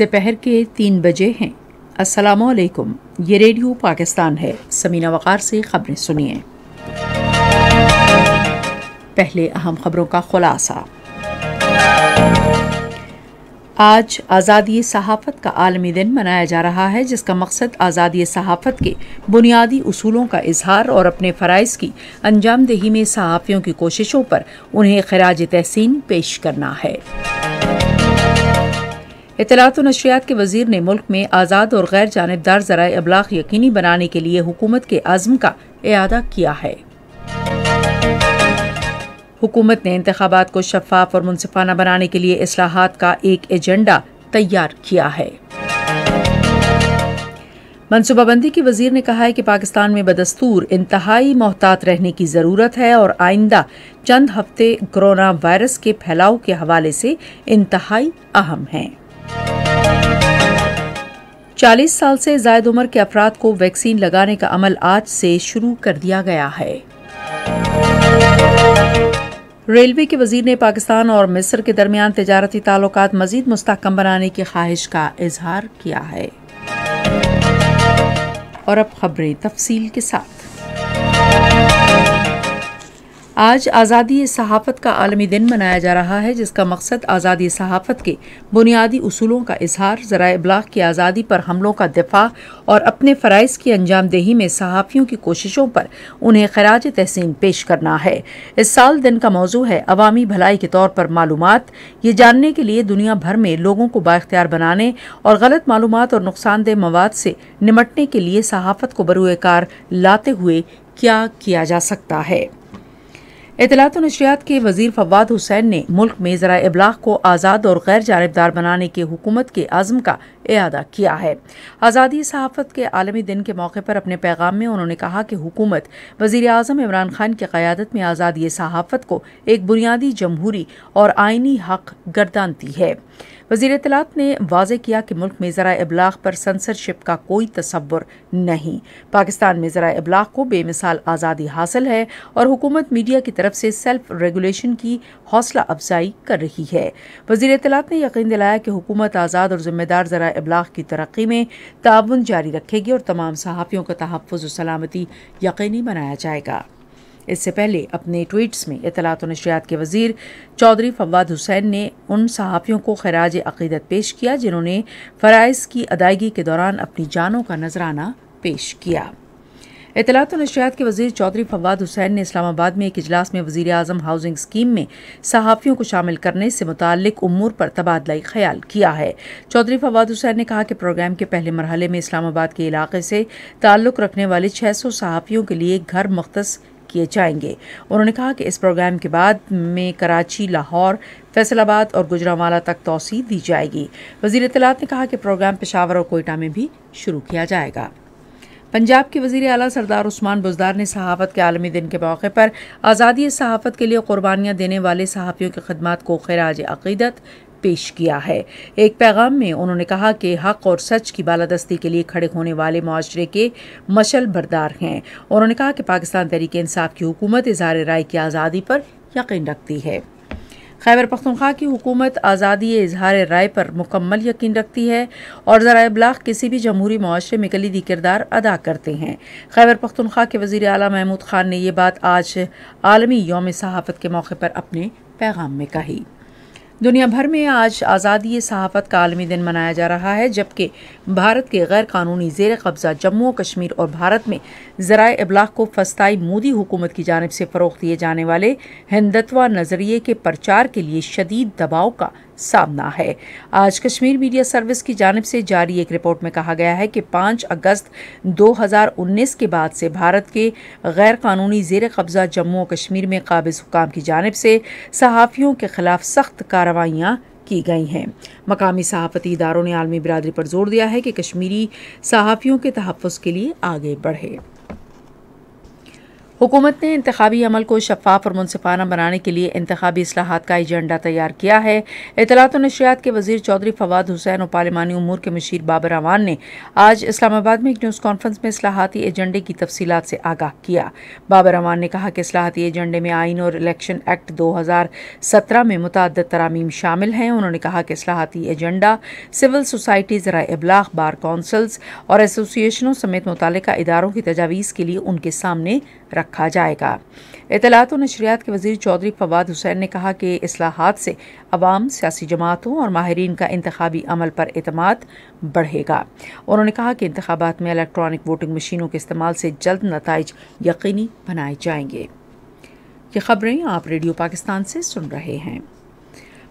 दोपहर के तीन बजे हैं अस्सलाम वालेकुम ये रेडियो पाकिस्तान है समीना वक़ार से खबरें सुनिए पहले अहम खबरों का खुलासा आज आज़ादी सहाफ़त का आलमी दिन मनाया जा रहा है जिसका मकसद आज़ादी सहाफ़त के बुनियादी असूलों का इजहार और अपने फ़रज़ की अंजामदेही में सहाफ़ियों की कोशिशों पर उन्हें खराज तहसीन पेश करना है इतलात नशरियात के वजीर ने मुल्क में आज़ाद और गैर जानबदार जराये अबलाग यकीनी बनाने के लिए हुकूमत के आज़म का अदा किया है हुकूमत ने इंतबात को शफाफ और मुनफाना बनाने के लिए असलाहत का एक एजेंडा तैयार किया है मनसूबाबंदी के वजीर ने कहा है कि पाकिस्तान में बदस्तूर इंतहाई मोहतात रहने की ज़रूरत है और आइंदा चंद हफ्ते कोरोना वायरस के फैलाव के हवाले से इंतहाई अहम हैं चालीस साल से जायद उम्र के अफराद को वैक्सीन लगाने का अमल आज से शुरू कर दिया गया है रेलवे के वजीर ने पाकिस्तान और मिस्र के दरमियान तजारती ताल्लुक मजीद मुस्तकम बनाने की ख्वाहिश का इजहार किया है और अब खबरें तफसील के साथ आज आज़ादी सहाफ़त का आलमी दिन मनाया जा रहा है जिसका मकसद आज़ादी सहाफ़त के बुनियादी असूलों का इजहार ज़रा अबलाग की आज़ादी पर हमलों का दिफा और अपने फ़रज़ की अंजामदेही में सहाफ़ियों की कोशिशों पर उन्हें खराज तहसीन पेश करना है इस साल दिन का मौजू है अवामी भलाई के तौर पर मालूम ये जानने के लिए दुनिया भर में लोगों को बाख्तियार बनाने और गलत मालूम और नुकसानदेह मवाद से निमटने के लिए सहाफ़त को बरुएकार लाते हुए क्या किया जा सकता है इतलात नशरियात के वजीर फवाद हुसैन ने मुल्क में ज़रा इबलाग को आज़ाद और गैर जानबदार बनाने के हुकूमत के आज़म का अदा किया है आज़ादी सहाफ़त के आलमी दिन के मौके पर अपने पैगाम में उन्होंने कहा कि हुकूमत वजीर अजम इमरान खान की क़्यादत में आज़ादी सहाफ़त को एक बुनियादी जमहूरी और आइनी हक गर्दानती है वजीर तलात ने वाज किया कि मुल्क में ज़रा अबलाग पर सेंसरशिप का कोई तस्वुर नहीं पाकिस्तान में ज़रा अबलाग को बेमिसाल आज़ादी हासिल है और हुकूमत मीडिया की तरफ से सेल्फ रेगुलेशन की हौसला अफजाई कर रही है वजीर तलात ने यकीन दिलाया कि हुकूमत आज़ाद और जिम्मेदार ज़रा अबलाग की तरक्की में ताउन जारी रखेगी और तमाम सहाफ़ियों का तहफ़ और सलामती यकीनी बनाया जाएगा इससे पहले अपने ट्वीट्स में इतलात नशरियात के वजीर चौधरी फवाद हुसैन ने उन सहाफ़ियों को खराज अकीदत पेश किया जिन्होंने फ़राइज़ की अदायगी के दौरान अपनी जानों का नजराना पेश किया इतलात और नशियात के वजीर चौधरी फवाद हुसैन ने इस्लामाबाद में एक इजलास में वजी अजम हाउसिंग स्कीम में सहाफ़ियों को शामिल करने से मुतल उमूर पर तबादला ख्याल किया है चौधरी फवाद हुसैन ने कहा कि प्रोग्राम के पहले मरहले में इस्लामाबाद के इलाके से ताल्लुक़ रखने वाले छः सौ सहाफ़ियों के लिए घर मुख्त किए जाएंगे उन्होंने कहा कि इस प्रोग्राम के बाद में कराची लाहौर फैसलाबाद और गुजरावाला तक तोसी दी जाएगी वजीर अतलात ने कहा कि प्रोग्राम पेशावर और कोयटा में भी शुरू किया जाएगा पंजाब के वजीर अला सरदार उस्मान बुजदार ने सहाफ़त के आलमी दिन के मौके पर आज़ादी सहाफ़त के लिए कुर्बानियाँ देने वाले सहाफ़ियों की खदमात को खराज अकीदत पेश किया है एक पैगाम में उन्होंने कहा कि हक और सच की बालादस्ती के लिए खड़े होने वाले माशरे के मशल बरदार हैं उन्होंने कहा कि पाकिस्तान तहरीक इंसाफ की हुकूमत इजहार राय की आज़ादी पर यकीन रखती है खैबर पख्तनख्वा की हुकूमत आज़ादी इजहार राय पर मुकम्मल यकीन रखती है और ज़रा अबलाग किसी भी जमहूरी माशरे में कलीदी किरदार अदा करते हैं खैबर पख्तनख्वा के वज़ी अली महमूद ख़ान ने यह बात आज आलमी योम सहाफ़त के मौके पर अपने पैगाम में कही दुनिया भर में आज आज़ादी सहाफ़त का आलमी दिन मनाया जा रहा है जबकि भारत के गैर कानूनी जेर कब्ज़ा जम्मू कश्मीर और भारत में ज़रा अबलाग को फस्ताई मोदी हुकूमत की जानब से फ़रोग दिए जाने वाले हिंदत्वा नज़रिए के प्रचार के लिए शदीद दबाव का सामना है आज कश्मीर मीडिया सर्विस की जानब से जारी एक रिपोर्ट में कहा गया है कि 5 अगस्त 2019 के बाद से भारत के गैर कानूनी जेर कब्जा जम्मू और कश्मीर में काबिज हुकाम की जानब से सहाफ़ियों के खिलाफ सख्त कार्रवाइयाँ की गई हैं मकामी सहाफती इदारों ने आलमी बरदरी पर जोर दिया है कि कश्मीरी सहाफ़ियों के तहफ़ के लिए आगे बढ़े हुकूमत ने इंतबी अमल को शफाफ और मुनफाना बनाने के लिए इंतबी असलाहत का एजेंडा तैयार किया है इतलात नशियात के वजीर चौधरी फवाद हुसैन और पार्लिमानी उमूर के मशीर बाबर अवान ने आज इस्लामाबाद में एक न्यूज़ कॉन्फ्रेंस में असलाहती एजेंडे की तफसीत से आगाह किया बाबर अवान ने कहा कि असलाहती एजेंडे में आइन और इलेक्शन एक्ट दो हज़ार सत्रह में मुतद तरामीम शामिल हैं उन्होंने कहा कि असलाहती एजेंडा सिविल सोसाइटी ज़रा इबलाग बार कौंसल्स और एसोसिएशनों समेत मुतल इदारों की तजावीज़ के लिए उनके सामने रखा जाएगा इतलात नशरियात के वजीर चौधरी फवाद हुसैन ने कहा कि असलाहत से अवाम सियासी जमातों और माहरीन का इंतबी अमल पर अतमाद बढ़ेगा उन्होंने कहा कि इंतबात में इलेक्ट्रॉनिक वोटिंग मशीनों के इस्तेमाल से जल्द नतज यकीनी बनाए जाएंगे ये खबरें आप रेडियो पाकिस्तान से सुन रहे हैं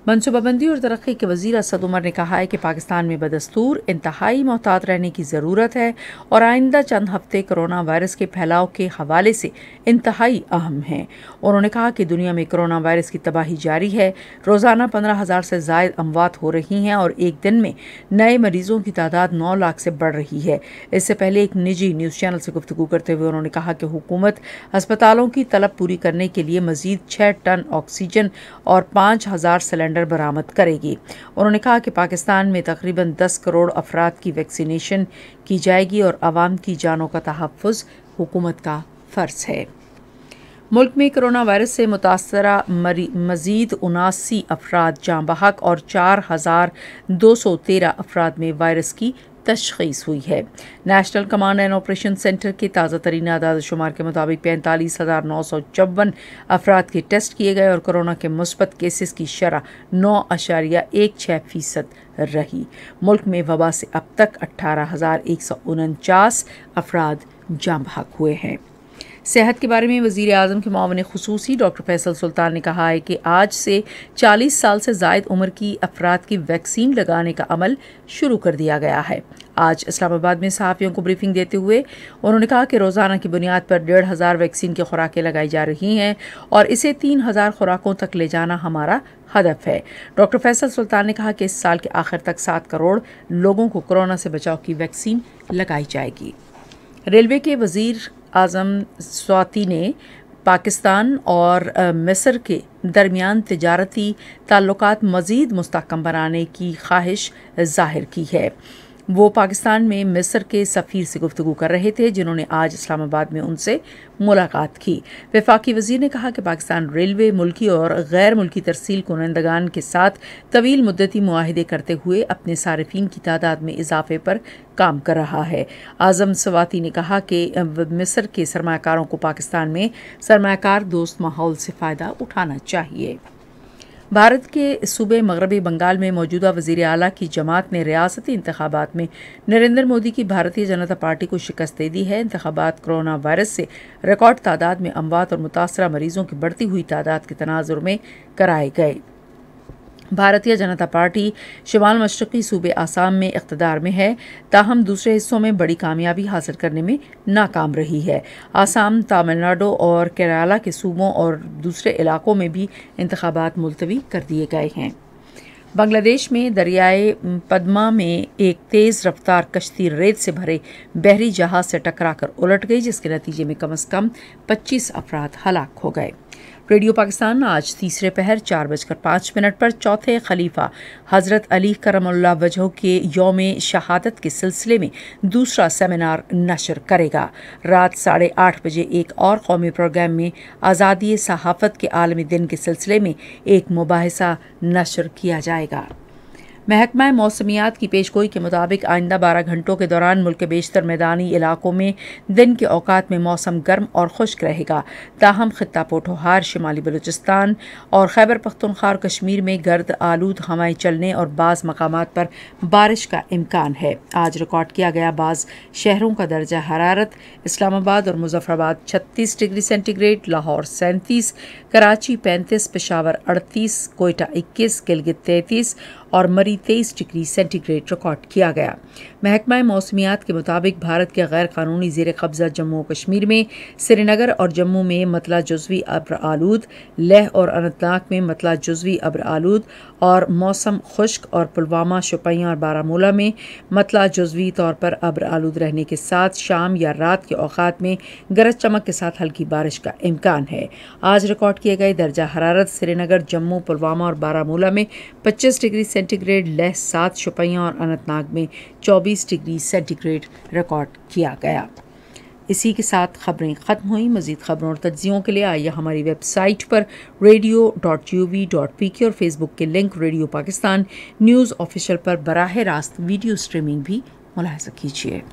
मनसूबाबंदी और तरक्की के वजीर असद उमर ने कहा है कि पाकिस्तान में बदस्तूर इंतहाई मोहतात रहने की ज़रूरत है और आइंदा चंद हफ्ते कोरोना वायरस के फैलाव के हवाले से इंतहाई अहम हैं उन्होंने कहा कि दुनिया में कोरोना वायरस की तबाही जारी है रोज़ाना पंद्रह हज़ार से जायद अमवात हो रही हैं और एक दिन में नए मरीजों की तादाद नौ लाख से बढ़ रही है इससे पहले एक निजी न्यूज़ चैनल से गुफ्तु करते हुए उन्होंने कहा कि हुकूमत अस्पतालों की तलब पूरी करने के लिए मजीद छः टन ऑक्सीजन और पाँच हज़ार सिलेंडर सिलेंडर बरामद करेगी उन्होंने कहा कि पाकिस्तान में तकरीबन दस करोड़ अफराद की वैक्सीनेशन की जाएगी और आवाम की जानों का तहफ़ हुकूमत का फ़र्ज है मुल्क में कोरोना वायरस से मुतासर मजीद उनासी अफराद जाँ बहक और चार हज़ार दो सौ तेरह अफराद में वायरस की तशखीस हुई है national command and operation centre के ताज़ा तरीन शुमार के मुताबिक पैंतालीस हज़ार नौ सौ चौवन अफराद के टेस्ट किए गए और कोरोना के मुस्बत केसेस की शरह नौ अशारिया एक छः फ़ीसद रही मुल्क में वबा से अब तक अट्ठारह हज़ार एक सौ उनचास अफराद जाँ भाग हुए हैं सेहत के बारे में वज़ी अजम के मावन खसूसी डॉक्टर फैसल सुल्तान ने कहा है कि आज से चालीस साल से जायद उम्र की अफराद की वैक्सीन लगाने का अमल शुरू कर दिया गया है आज इस्लामाबाद में सहाफ़ियों को ब्रीफिंग देते हुए उन्होंने कहा कि रोज़ाना की बुनियाद पर डेढ़ हज़ार वैक्सीन की खुराकें लगाई जा रही हैं और इसे तीन हज़ार खुराकों तक ले जाना हमारा हदफ है डॉक्टर फैसल सुल्तान ने कहा कि इस साल के आखिर तक सात करोड़ लोगों को कोरोना से बचाव की वैक्सीन लगाई जाएगी रेलवे के वजीर आज़म स्वाति ने पाकिस्तान और मिस्र के दरमियान तजारती ताल्लुक मज़ीद मस्तकम बनाने की ख्वाहिश जाहिर की है वो पाकिस्तान में मिस्र के सफ़ीर से गुफ्तु कर रहे थे जिन्होंने आज इस्लामाबाद में उनसे मुलाकात की वफाकी वजीर ने कहा कि पाकिस्तान रेलवे मुल्की और गैर मुल्की तरसील कुनंदगान के साथ तवील मुद्दती माहदे करते हुए अपने सार्फिन की तादाद में इजाफे पर काम कर रहा है आज़म सवाती ने कहा कि मिस्र के सरमाकारों को पाकिस्तान में सरमाकार दोस्त माहौल से फ़ायदा उठाना चाहिए भारत के सूबे मगरबी बंगाल में मौजूदा वजीर अला की जमात ने रियासती इंतबात में नरेंद्र मोदी की भारतीय जनता पार्टी को शिकस्त दे दी है इंतबात कोरोना वायरस से रिकॉर्ड तादाद में अमवात और मुतासर मरीजों की बढ़ती हुई तादाद के तनाजुर में कराए गए भारतीय जनता पार्टी शिमाल मशरकी सूबे आसाम में इकतदार में है ताहम दूसरे हिस्सों में बड़ी कामयाबी हासिल करने में नाकाम रही है आसाम तमिलनाडु और केरला के सूबों और दूसरे इलाकों में भी इंतबात मुलतवी कर दिए गए हैं बांग्लादेश में दरियाए पदमा में एक तेज़ रफ्तार कश्ती रेत से भरे बहरी जहाज़ से टकराकर उलट गई जिसके नतीजे में कम अज़ कम पच्चीस अफराद हलाक हो गए रेडियो पाकिस्तान आज तीसरे पहर चार बजकर पाँच मिनट पर चौथे खलीफा हज़रत अली करमल्ला वजह के योम शहादत के सिलसिले में दूसरा सेमिनार नशर करेगा रात साढ़े आठ बजे एक और कौमी प्रोग्राम में आज़ादी सहाफ़त के आलमी दिन के सिलसिले में एक मुबासा नशर किया जाएगा महकमा मौसमियात की पेशगोई के मुताबिक आइंदा बारह घंटों के दौरान मुल्क के बेशतर मैदानी इलाकों में दिन के औकात में मौसम गर्म और खुश्क रहेगा ताहम खत्ता पोठोहार शिमाली बलूचिस्तान और खैबर पख्तनख्वा और कश्मीर में गर्द आलूद हवाएं चलने और बाज़ मकाम पर बारिश का इम्कान है आज रिकॉर्ड किया गया बाज़ शहरों का दर्जा हरारत इस्लामाबाद और मुजफ्फराबाद छत्तीस डिग्री सेंटीग्रेड लाहौर सैंतीस कराची पैंतीस पेशावर अड़तीस कोयटा इक्कीस गिलगित तैतीस और मरी तेईस डिग्री सेंटीग्रेड रिकॉर्ड किया गया महकमा मौसमियात के मुताबिक भारत के गैर कानूनी जेर कब्ज़ा जम्मू कश्मीर में श्रीनगर और जम्मू में मतला जजवी अब्र आलूद लह और अनंतनाग में मतला जजवी अब्र आलूद और मौसम खुश्क और पुलवामा शुपिया और बारामूला में मतला जजवी तौर पर अब्र आलूद रहने के साथ शाम या रात के अवकात में गरज चमक के साथ हल्की बारिश का इम्कान है आज रिकॉर्ड किए गए दर्जा हरारत श्रीनगर जम्मू पुलवामा और बारामूला में पच्चीस डिग्री सेंटीग्रेड लेह सात शुपियाँ और अनंतनाग में 24 डिग्री सेंटीग्रेड रिकॉर्ड किया गया इसी के साथ खबरें ख़त्म हुई मजीद खबरों और तज्जियों के लिए आइए हमारी वेबसाइट पर radio dot O V dot P K और फेसबुक के link radio Pakistan news official पर बराह रास्त वीडियो स्ट्रीमिंग भी मुलाहजा कीजिए